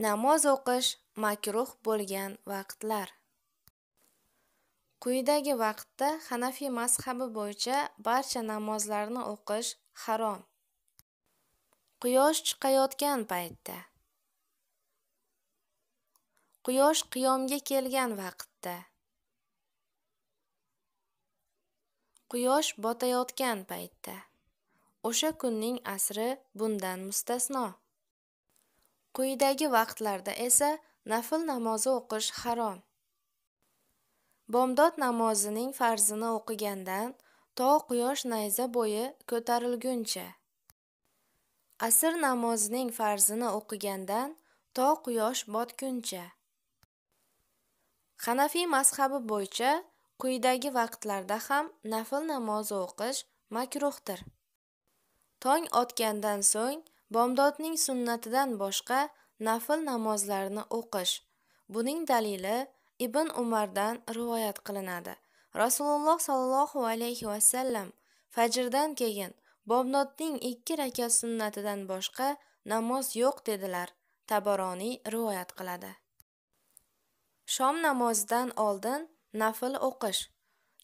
namoz o'qish makruh bo'lgan vaqtlar quyidagi vaqtda hanafiy mazhabi bo'yicha barcha namozlarni o'qish harom quyosh chiqayotgan paytda quyosh qiyomga kelgan vaqtda quyosh botayotgan paytda o'sha kunning asri bundan mustasno Quyidagi vaqtlarda esa nafl namozi o'qish harom. Bomdod namozining farzini o'qigandan to quyosh nayza bo'yi ko'tarilguncha. Asr namozining farzini o'qigandan to quyosh botguncha. Hanafiy mazhabi bo'yicha quyidagi vaqtlarda ham nafl namozi o'qish makruhdir. Tong otgandan so'ng bomdodning sunnatidan boshqa nafl namozlarini o'qish buning dalili ibn umardan rivoyat qilinadi rasululloh sollallohu alayhi vasallam fajrdan keyin bomdodning ikki rakat sunnatidan boshqa namoz yo'q dedilar taboroniy rivoyat qiladi shom namozidan oldin nafl o'qish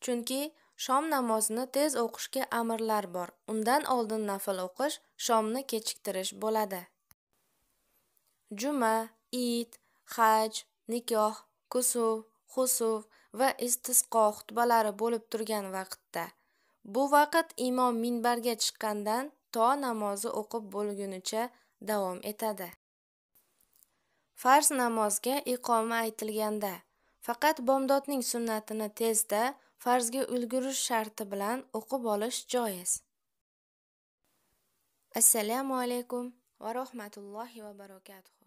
chunki shom namozini tez o'qishga amirlar bor undan oldin nafl o'qish shomni kechiktirish bo'ladi juma it haj nikoh kusuv husuv va istisqo xutbalari bo'lib turgan vaqtda bu vaqt imom minbarga chiqqandan to namozi o'qib bo'lgunicha davom etadi farz namozga iqoma aytilganda faqat bomdodning sunnatini tezda farzga ulgurish sharti bilan o'qib olish joiz assalomu alaykum va rahmatullohi va barakatuh